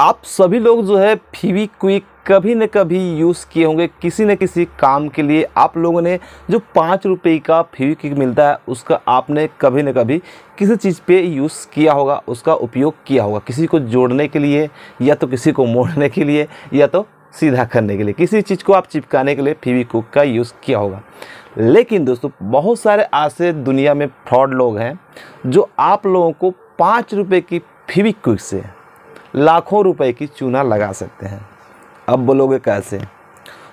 आप सभी लोग जो है फीवी क्विक कभी न कभी यूज़ किए होंगे किसी न किसी काम के लिए आप लोगों ने जो पाँच रुपये का फीवी क्विक मिलता है उसका आपने कभी न कभी किसी चीज़ पे यूज़ किया होगा उसका उपयोग किया होगा किसी को जोड़ने के लिए या तो किसी को मोड़ने के लिए या तो सीधा करने के लिए किसी चीज़ को आप चिपकाने के लिए फीवी क्विक का यूज़ किया होगा लेकिन दोस्तों बहुत सारे ऐसे दुनिया में फ्रॉड लोग हैं जो आप लोगों को पाँच रुपये की फीवी क्विक से लाखों रुपए की चूना लगा सकते हैं अब बोलोगे कैसे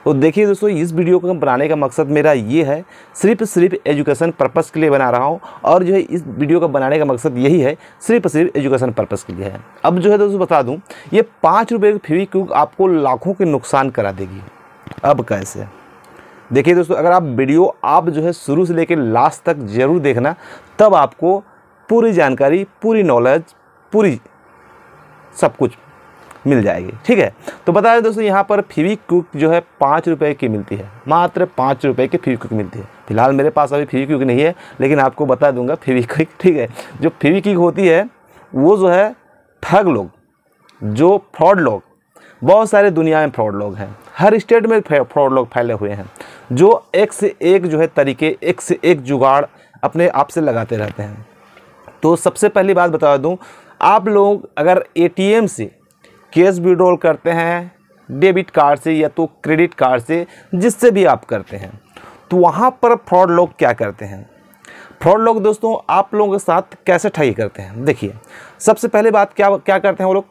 तो देखिए दोस्तों इस वीडियो को बनाने का मकसद मेरा ये है सिर्फ सिर्फ एजुकेशन पर्पस के लिए बना रहा हूँ और जो है इस वीडियो का बनाने का मकसद यही है सिर्फ सिर्फ एजुकेशन पर्पस के लिए है अब जो है दोस्तों बता दूँ ये पाँच रुपये की फीवी क्यूक आपको लाखों के नुकसान करा देगी अब कैसे देखिए दोस्तों अगर आप वीडियो आप जो है शुरू से लेकर लास्ट तक ज़रूर देखना तब आपको पूरी जानकारी पूरी नॉलेज पूरी सब कुछ मिल जाएगी ठीक है तो बता रहे दोस्तों यहाँ पर फीवी क्यूक जो है पाँच रुपये की मिलती है मात्र पाँच रुपये की फीवी क्यूक मिलती है फिलहाल मेरे पास अभी फीवी क्यूक नहीं है लेकिन आपको बता दूंगा फीवी क्विक ठीक है जो फीवी क्यूक होती है वो जो है ठग लोग जो फ्रॉड लोग बहुत सारे दुनिया में फ्रॉड लोग हैं हर स्टेट में फ्रॉड लोग फैले हुए हैं जो एक से एक जो है तरीके एक से एक जुगाड़ अपने आप से लगाते रहते हैं तो सबसे पहली बात बता दूं आप लोग अगर एटीएम से कैश विड्रॉल करते हैं डेबिट कार्ड से या तो क्रेडिट कार्ड से जिससे भी आप करते हैं तो वहाँ पर फ्रॉड लोग क्या करते हैं फ्रॉड लोग दोस्तों आप लोगों के साथ कैसे ठगी करते हैं देखिए सबसे पहले बात क्या क्या करते हैं वो लोग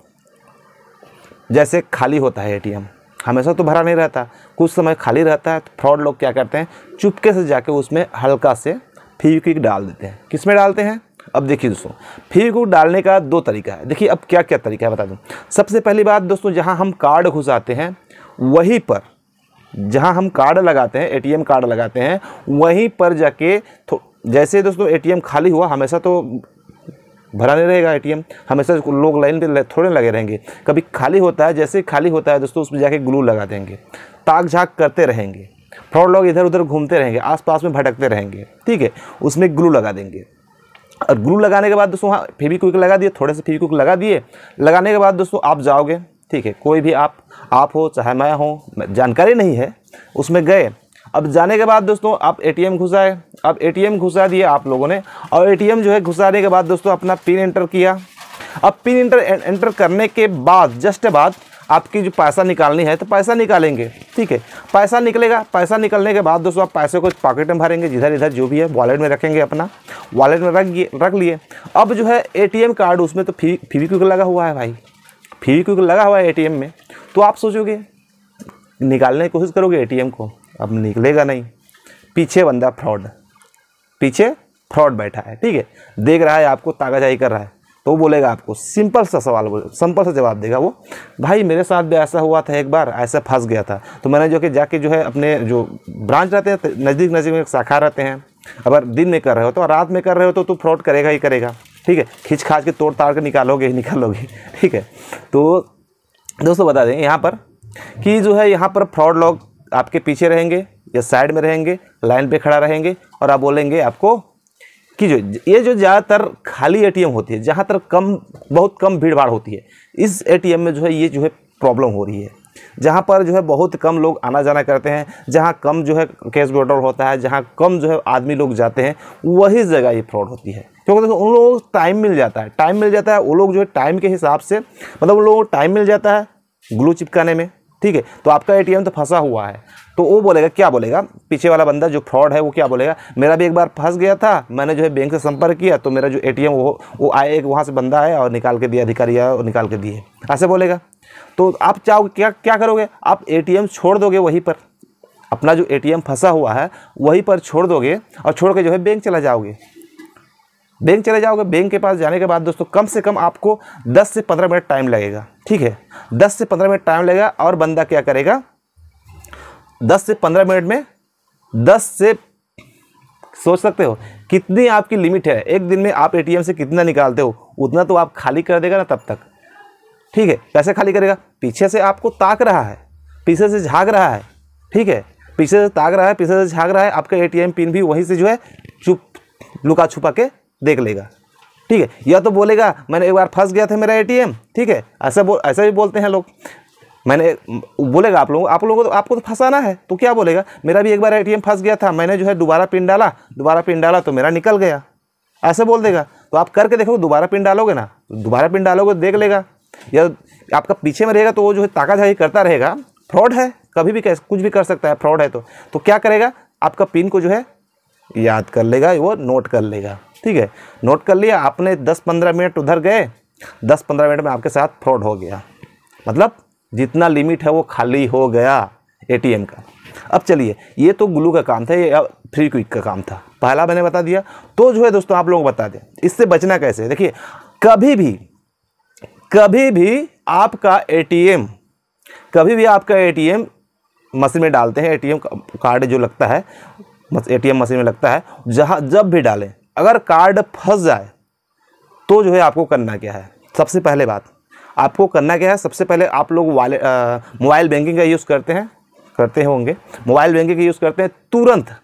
जैसे खाली होता है एटीएम हमेशा तो भरा नहीं रहता कुछ समय खाली रहता है तो फ्रॉड लोग क्या करते हैं चुपके से जाके उसमें हल्का से फीविक्विक डाल देते हैं किस में डालते हैं अब देखिए दोस्तों फी को डालने का दो तरीका है देखिए अब क्या क्या तरीका है बता दूँ सबसे पहली बात दोस्तों जहाँ हम कार्ड घुसाते हैं वहीं पर जहाँ हम कार्ड लगाते हैं एटीएम कार्ड लगाते हैं वहीं पर जाके जैसे दोस्तों एटीएम खाली हुआ हमेशा तो भरा नहीं रहेगा एटीएम हमेशा लोग लाइन पे थोड़े लगे रहेंगे कभी खाली होता है जैसे खाली होता है दोस्तों उसमें जाके ग्लू लगा देंगे ताक झाक करते रहेंगे फ्रॉड लोग इधर उधर घूमते रहेंगे आसपास में भटकते रहेंगे ठीक है उसमें ग्लू लगा देंगे और ग्लू लगाने के बाद दोस्तों वहाँ फेवी क्विक लगा दिए थोड़े से फेवी क्विक लगा दिए लगाने के बाद दोस्तों आप जाओगे ठीक है कोई भी आप आप हो चाहे मैं हो जानकारी नहीं है उसमें गए अब जाने के बाद दोस्तों आप एटीएम घुसाए अब एटीएम घुसा दिए आप लोगों ने और एटीएम जो है घुसाने के बाद दोस्तों अपना पिन एंटर किया अब पिन एंटर एंटर करने के बाद जस्ट बाद आपकी जो पैसा निकालनी है तो पैसा निकालेंगे ठीक है पैसा निकलेगा पैसा निकलने के बाद दोस्तों आप पैसे को पॉकेट में भरेंगे जिधर इधर जो भी है वॉलेट में रखेंगे अपना वॉलेट में रख रख लिए अब जो है ए कार्ड उसमें तो फी फी लगा हुआ है भाई फीवी लगा हुआ है ए में तो आप सोचोगे निकालने की कोशिश करोगे ए को अब निकलेगा नहीं पीछे बंदा फ्रॉड पीछे फ्रॉड बैठा है ठीक है देख रहा है आपको तागाजाही कर रहा है तो बोलेगा आपको सिंपल सा सवाल सिंपल सा जवाब देगा वो भाई मेरे साथ भी ऐसा हुआ था एक बार ऐसा फंस गया था तो मैंने जो कि जाके जो है अपने जो ब्रांच रहते हैं नज़दीक नज़दीक में शाखा रहते हैं अगर दिन में कर रहे हो तो रात में कर रहे हो तो तू फ्रॉड करेगा ही करेगा ठीक है खींच खाच के तोड़ ताड़ के निकालोगे ही निकालोगे ठीक है तो दोस्तों बता दें यहाँ पर कि जो है यहाँ पर फ्रॉड लोग आपके पीछे रहेंगे या साइड में रहेंगे लाइन पे खड़ा रहेंगे और आप बोलेंगे आपको कि जो ये जो ज़्यादातर खाली एटीएम होती है जहाँ तक कम बहुत कम भीड़ भाड़ होती है इस एटीएम में जो है ये जो है प्रॉब्लम हो रही है जहाँ पर जो है बहुत कम लोग आना जाना करते हैं जहाँ कम जो है कैश विड्रॉल होता है जहाँ कम जो है आदमी लोग जाते हैं वही जगह ये फ्रॉड होती है क्योंकि देखो उन लोगों को टाइम मिल जाता है टाइम मिल जाता है वो लोग जो है टाइम के हिसाब से मतलब उन लोगों को टाइम मिल जाता है ग्लू चिपकाने में ठीक है तो आपका एटीएम तो फंसा हुआ है तो वो बोलेगा क्या बोलेगा पीछे वाला बंदा जो फ्रॉड है वो क्या बोलेगा मेरा भी एक बार फंस गया था मैंने जो है बैंक से संपर्क किया तो मेरा जो एटीएम वो वो आए एक वहाँ से बंदा आया और निकाल के दिया अधिकारी आया और निकाल के दिए ऐसे बोलेगा तो आप चाहोगे क्या क्या करोगे आप ए छोड़ दोगे वहीं पर अपना जो ए फंसा हुआ है वहीं पर छोड़ दोगे और छोड़ के जो है बैंक चला जाओगे बैंक चले जाओगे बैंक के पास जाने के बाद दोस्तों कम से कम आपको 10 से 15 मिनट टाइम लगेगा ठीक है 10 से 15 मिनट टाइम लगेगा और बंदा क्या करेगा 10 से 15 मिनट में 10 से सोच सकते हो कितनी आपकी लिमिट है एक दिन में आप एटीएम से कितना निकालते हो उतना तो आप खाली कर देगा ना तब तक ठीक है कैसे खाली करेगा पीछे से आपको ताक रहा है पीछे से झाँक रहा है ठीक है पीछे से ताक रहा है पीछे से झाँक रहा है आपका एटीएम पिन भी वहीं से जो है चुप लुका छुपा के देख लेगा ठीक है या तो बोलेगा मैंने एक बार फंस गया था मेरा एटीएम ठीक है ऐसा बोल ऐसा भी बोलते हैं लोग मैंने बोलेगा आप लोगों आप लोगों को तो आपको तो फंसाना है तो क्या बोलेगा मेरा भी एक बार एटीएम फंस गया था मैंने जो है दोबारा पिन डाला दोबारा पिन डाला तो मेरा निकल गया ऐसे बोल देगा तो आप करके देखोगे दोबारा पिन डालोगे ना तो दोबारा पिन डालोगे तो देख लेगा या आपका पीछे में रहेगा तो वो जो है ताकाझाही करता रहेगा फ्रॉड है कभी भी कैसे कुछ भी कर सकता है फ्रॉड है तो तो क्या करेगा आपका पिन को जो है याद कर लेगा वो नोट कर लेगा ठीक है नोट कर लिया आपने 10-15 मिनट उधर गए 10-15 मिनट में आपके साथ फ्रॉड हो गया मतलब जितना लिमिट है वो खाली हो गया एटीएम का अब चलिए ये तो ग्लू का काम था ये फ्री क्विक का काम था पहला मैंने बता दिया तो जो है दोस्तों आप लोगों को बता दें इससे बचना कैसे देखिए कभी भी कभी भी आपका एटीएम कभी भी आपका एटीएम मशीन में डालते हैं एटीएम कार्ड जो लगता है एटीएम मशीन में लगता है जहाँ जब भी डालें अगर कार्ड फंस जाए तो जो है आपको करना क्या है सबसे पहले बात आपको करना क्या है सबसे पहले आप लोग वाले मोबाइल बैंकिंग का यूज़ करते हैं करते होंगे मोबाइल बैंकिंग का यूज़ करते हैं तुरंत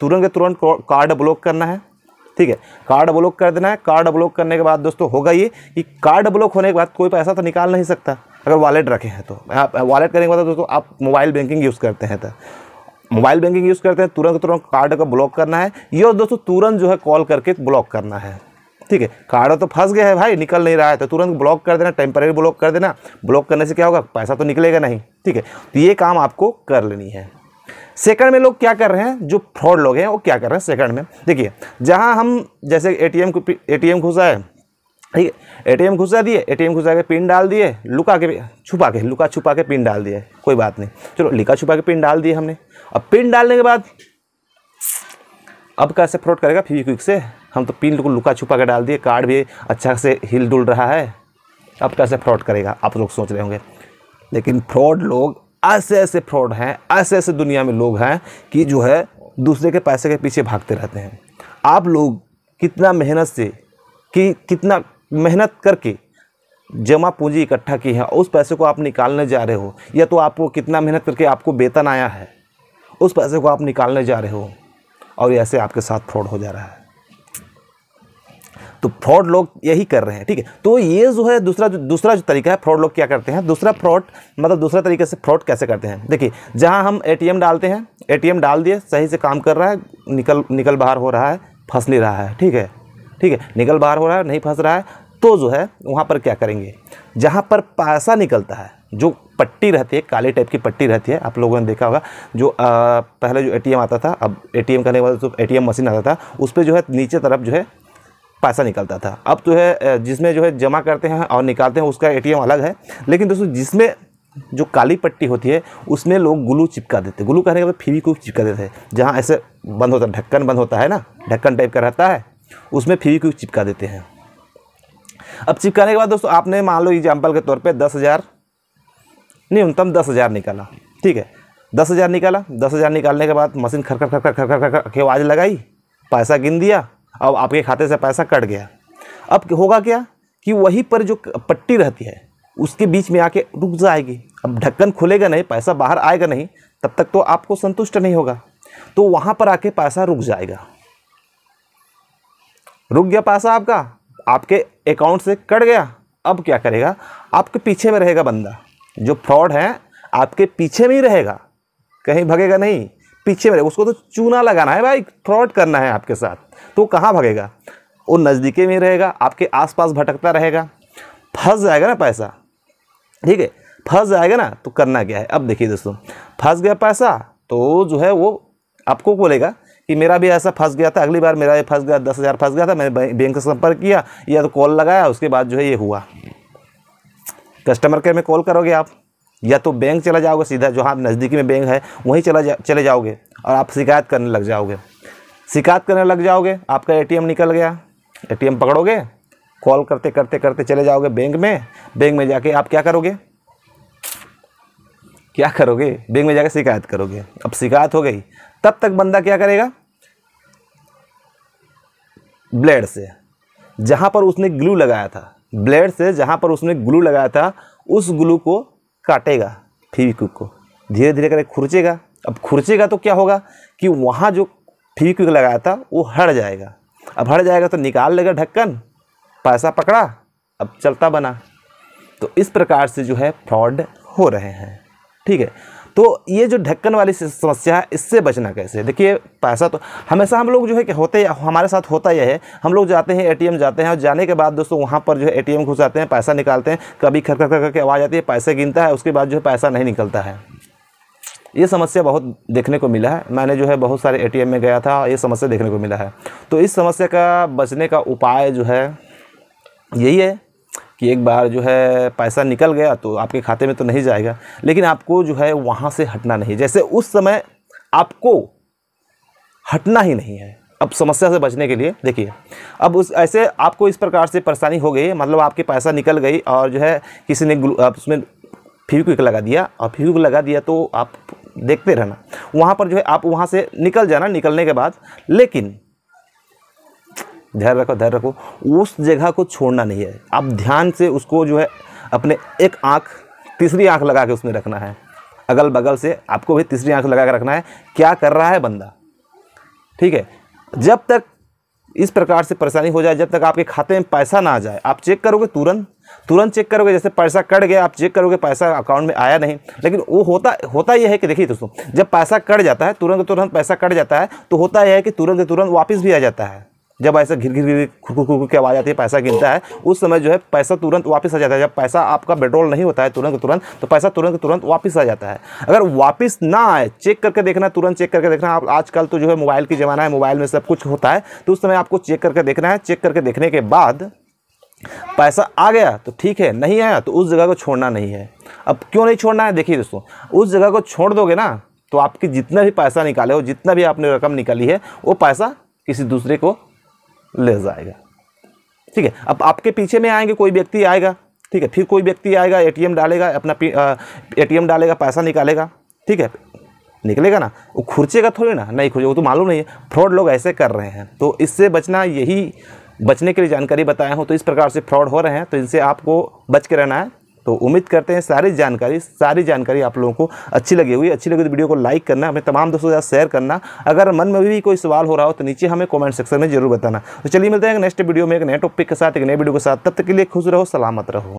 तुरंत तुरंत कार्ड ब्लॉक करना है ठीक है कार्ड ब्लॉक कर देना है कार्ड ब्लॉक करने के बाद दोस्तों होगा ये कि कार्ड ब्लॉक होने के बाद कोई पैसा तो निकाल नहीं सकता अगर वॉलेट रखे हैं तो आप वॉलेट करने के बाद दोस्तों आप मोबाइल बैंकिंग यूज़ करते हैं तो मोबाइल बैंकिंग यूज़ करते हैं तुरंत तुरंत कार्ड का ब्लॉक करना है ये और दोस्तों तुरंत जो है कॉल करके ब्लॉक करना है ठीक है कार्ड तो फंस गया है भाई निकल नहीं रहा है तो तुरंत ब्लॉक कर देना टेम्परेरी ब्लॉक कर देना ब्लॉक करने से क्या होगा पैसा तो निकलेगा नहीं ठीक है तो ये काम आपको कर लेनी है सेकंड में लोग क्या कर रहे हैं जो फ्रॉड लोग हैं वो क्या कर रहे हैं सेकंड में देखिए जहां हम जैसे एटीएम को एम घुसा है ठीक है ए एम घुसा दिए ए एम घुसा के पिन डाल दिए लुका के छुपा के लुका छुपा के पिन डाल दिए कोई बात नहीं चलो लिखा छुपा के पिन डाल दिए हमने अब पिन डालने के बाद अब कैसे फ्रॉड करेगा फिवी क्विक से हम तो पिन को लुका छुपा कर डाल दिए कार्ड भी अच्छा से हिल डुल रहा है अब कैसे फ्रॉड करेगा आप लोग सोच रहे होंगे लेकिन फ्रॉड लोग ऐसे ऐसे फ्रॉड हैं ऐसे ऐसे दुनिया में लोग हैं कि जो है दूसरे के पैसे के पीछे भागते रहते हैं आप लोग कितना मेहनत से कि कितना मेहनत करके जमा पूंजी इकट्ठा की है उस पैसे को आप निकालने जा रहे हो या तो आपको कितना मेहनत करके आपको वेतन आया है उस पैसे को आप निकालने जा रहे हो और ऐसे आपके साथ फ्रॉड हो जा रहा है तो फ्रॉड लोग यही कर रहे हैं ठीक है तो ये जो है दूसरा जो दूसरा जो तरीका है फ्रॉड लोग क्या करते हैं दूसरा फ्रॉड मतलब दूसरा तरीके से फ्रॉड कैसे करते हैं देखिए जहाँ हम एटीएम डालते हैं एटीएम डाल दिए सही से काम कर रहा है निकल निकल बाहर हो रहा है फंस नहीं रहा है ठीक है ठीक है निकल बाहर हो रहा है नहीं फंस रहा है तो जो है वहाँ पर क्या करेंगे जहाँ पर पैसा निकलता है जो पट्टी रहती है काले टाइप की पट्टी रहती है आप लोगों ने देखा होगा जो आ, पहले जो एटीएम आता था अब एटीएम करने के बाद जो एटीएम मशीन आता था उस पर जो है नीचे तरफ जो है पैसा निकलता था अब तो है जिसमें जो है जमा करते हैं और निकालते हैं उसका एटीएम अलग है लेकिन दोस्तों जिसमें जो काली पट्टी होती है उसमें लोग ग्लू चिपका देते ग्लू कहने के बाद फीविकूप चिपका देते हैं जहाँ ऐसे बंद होता है ढक्कन बंद होता है ना ढक्कन टाइप का रहता है उसमें फीविकूप चिपका देते हैं अब चिपकाने के बाद दोस्तों आपने मान लो एग्जाम्पल के तौर पर दस हज़ार न्यूनतम दस हज़ार निकाला ठीक है दस हज़ार निकाला दस हज़ार निकालने के बाद मशीन खर खर खर खर खर खर खर के आवाज़ लगाई पैसा गिन दिया अब आपके खाते से पैसा कट गया अब होगा क्या कि वहीं पर जो पट्टी रहती है उसके बीच में आके रुक जाएगी अब ढक्कन खुलेगा नहीं पैसा बाहर आएगा नहीं तब तक तो आपको संतुष्ट नहीं होगा तो वहाँ पर आके पैसा रुक जाएगा रुक गया पैसा आपका आपके अकाउंट से कट गया अब क्या करेगा आपके पीछे में रहेगा बंदा जो फ्रॉड है आपके पीछे में ही रहेगा कहीं भगेगा नहीं पीछे में रहेगा उसको तो चूना लगाना है भाई फ्रॉड करना है आपके साथ तो कहाँ भगेगा वो नज़दीके में रहेगा आपके आसपास भटकता रहेगा फंस जाएगा ना पैसा ठीक है फंस जाएगा ना तो करना क्या है अब देखिए दोस्तों फंस गया पैसा तो जो है वो आपको बोलेगा कि मेरा भी ऐसा फंस गया था अगली बार मेरा ये फंस गया दस हज़ार फंस गया था मैंने बैंक से संपर्क किया या तो कॉल लगाया उसके बाद जो है ये हुआ कस्टमर केयर में कॉल करोगे आप या तो बैंक चला जाओगे सीधा जहाँ नज़दीकी में बैंक है वहीं चला जा चले जाओगे और आप शिकायत करने लग जाओगे शिकायत करने लग जाओगे आपका एटीएम निकल गया एटीएम पकड़ोगे कॉल करते करते करते चले जाओगे बैंक में बैंक में जाके आप क्या करोगे क्या करोगे बैंक में जाकर शिकायत करोगे अब शिकायत हो गई तब तक बंदा क्या करेगा ब्लेड से जहाँ पर उसने ग्लू लगाया था ब्लेड से जहाँ पर उसने ग्लू लगाया था उस ग्लू को काटेगा फीविक्विक को धीरे धीरे करके खुरचेगा अब खुरचेगा तो क्या होगा कि वहाँ जो फीविक्विक लगाया था वो हट जाएगा अब हट जाएगा तो निकाल लेगा ढक्कन पैसा पकड़ा अब चलता बना तो इस प्रकार से जो है फ्रॉड हो रहे हैं ठीक है तो ये जो ढक्कन वाली समस्या है इससे बचना कैसे देखिए पैसा तो हमेशा हम लोग जो है कि होते हमारे साथ होता यह है हम लोग जाते हैं ए जाते हैं और जाने के बाद दोस्तों वहाँ पर जो है ए घुस जाते हैं पैसा निकालते हैं कभी खर खर खर के आवाज़ आती है पैसे गिनता है उसके बाद जो है पैसा नहीं निकलता है ये समस्या बहुत देखने को मिला है मैंने जो है बहुत सारे एटीएम में गया था ये समस्या देखने को मिला है तो इस समस्या का बचने का उपाय जो है यही है कि एक बार जो है पैसा निकल गया तो आपके खाते में तो नहीं जाएगा लेकिन आपको जो है वहाँ से हटना नहीं जैसे उस समय आपको हटना ही नहीं है अब समस्या से बचने के लिए देखिए अब उस ऐसे आपको इस प्रकार से परेशानी हो गई मतलब आपके पैसा निकल गई और जो है किसी ने उसमें फ्यूक्विक लगा दिया और फ्यूक लगा दिया तो आप देखते रहना वहाँ पर जो है आप वहाँ से निकल जाना निकलने के बाद लेकिन धैर्य रखो ध्यान रखो उस जगह को छोड़ना नहीं है आप ध्यान से उसको जो है अपने एक आँख तीसरी आँख लगा के उसमें रखना है अगल बगल से आपको भी तीसरी आँख लगा के रखना है क्या कर रहा है बंदा ठीक है जब तक इस प्रकार से परेशानी हो जाए जब तक आपके खाते में पैसा ना आ जाए आप चेक करोगे तुरंत तुरंत चेक करोगे जैसे पैसा कट गया आप चेक करोगे पैसा अकाउंट में आया नहीं लेकिन वो होता होता यह है कि देखिए दोस्तों जब पैसा कट जाता है तुरंत तुरंत पैसा कट जाता है तो होता यह है कि तुरंत तुरंत वापस भी आ जाता है जब ऐसे घिर घिर घिर खुर खुर की आवाज़ आती है पैसा गिनता है उस समय जो है पैसा तुरंत वापस आ जाता है जब पैसा आपका पेट्रोल नहीं होता है तुरंत तुरंत तो पैसा तुरंत तुरंत वापस आ जाता है अगर वापस ना आए चेक करके देखना तुरंत चेक करके देखना आप आजकल तो जो है मोबाइल की ज़माना है मोबाइल में सब कुछ होता है तो उस समय आपको चेक करके देखना है चेक करके देखने के बाद पैसा आ गया तो ठीक है नहीं आया तो उस जगह को छोड़ना नहीं है अब क्यों नहीं छोड़ना है देखिए दोस्तों उस जगह को छोड़ दोगे ना तो आपकी जितना भी पैसा निकाले हो जितना भी आपने रकम निकाली है वो पैसा किसी दूसरे को ले जाएगा ठीक है अब आपके पीछे में आएंगे कोई व्यक्ति आएगा ठीक है फिर कोई व्यक्ति आएगा एटीएम डालेगा अपना एटीएम डालेगा पैसा निकालेगा ठीक है निकलेगा ना वो खुर्चेगा थोड़ी ना नहीं खुर्चेगा वो तो मालूम नहीं है फ्रॉड लोग ऐसे कर रहे हैं तो इससे बचना यही बचने के लिए जानकारी बताया हूँ तो इस प्रकार से फ्रॉड हो रहे हैं तो इनसे आपको बच के रहना है तो उम्मीद करते हैं सारी जानकारी सारी जानकारी आप लोगों को अच्छी लगी हुई अच्छी लगी तो वीडियो को लाइक करना हमें तमाम दोस्तों के साथ शेयर करना अगर मन में भी कोई सवाल हो रहा हो तो नीचे हमें कॉमेंट सेक्शन में जरूर बताना तो चलिए मिलते हैं नेक्स्ट वीडियो में एक नए टॉपिक के साथ एक नए वीडियो के साथ तब तक के लिए खुश रहो सलामत रहो